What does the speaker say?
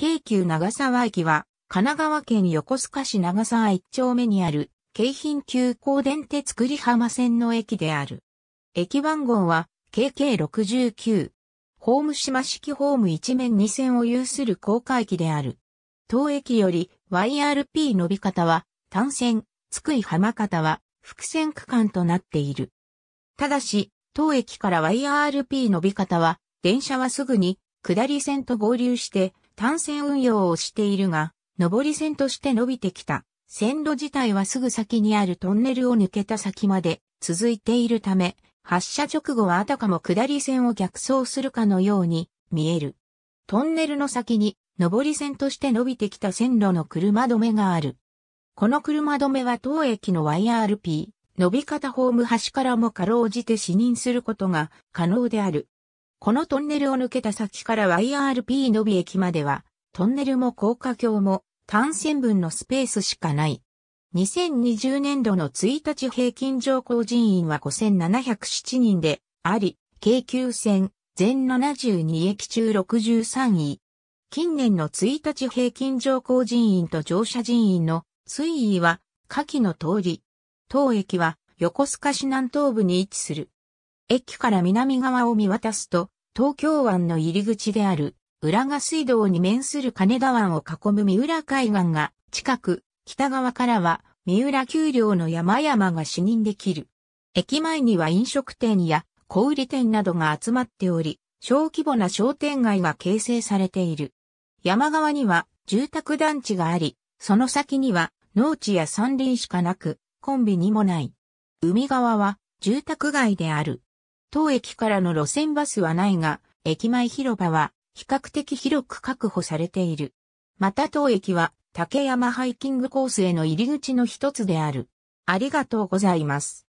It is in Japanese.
京急長沢駅は、神奈川県横須賀市長沢一丁目にある、京浜急行電鉄栗浜線の駅である。駅番号は、KK69。ホーム島式ホーム一面二線を有する高架駅である。当駅より YRP 伸び方は、単線、津久井浜方は、複線区間となっている。ただし、当駅から YRP 伸び方は、電車はすぐに、下り線と合流して、単線運用をしているが、上り線として伸びてきた。線路自体はすぐ先にあるトンネルを抜けた先まで続いているため、発車直後はあたかも下り線を逆走するかのように見える。トンネルの先に上り線として伸びてきた線路の車止めがある。この車止めは当駅の YRP、伸び方ホーム端からもかろうじて視認することが可能である。このトンネルを抜けた先から YRP 伸び駅までは、トンネルも高架橋も単線分のスペースしかない。2020年度の1日平均乗降人員は5707人であり、京急線全72駅中63位。近年の1日平均乗降人員と乗車人員の推移は下記の通り。当駅は横須賀市南東部に位置する。駅から南側を見渡すと、東京湾の入り口である、浦賀水道に面する金田湾を囲む三浦海岸が近く、北側からは三浦丘陵の山々が視認できる。駅前には飲食店や小売店などが集まっており、小規模な商店街が形成されている。山側には住宅団地があり、その先には農地や山林しかなく、コンビニもない。海側は住宅街である。当駅からの路線バスはないが、駅前広場は比較的広く確保されている。また当駅は竹山ハイキングコースへの入り口の一つである。ありがとうございます。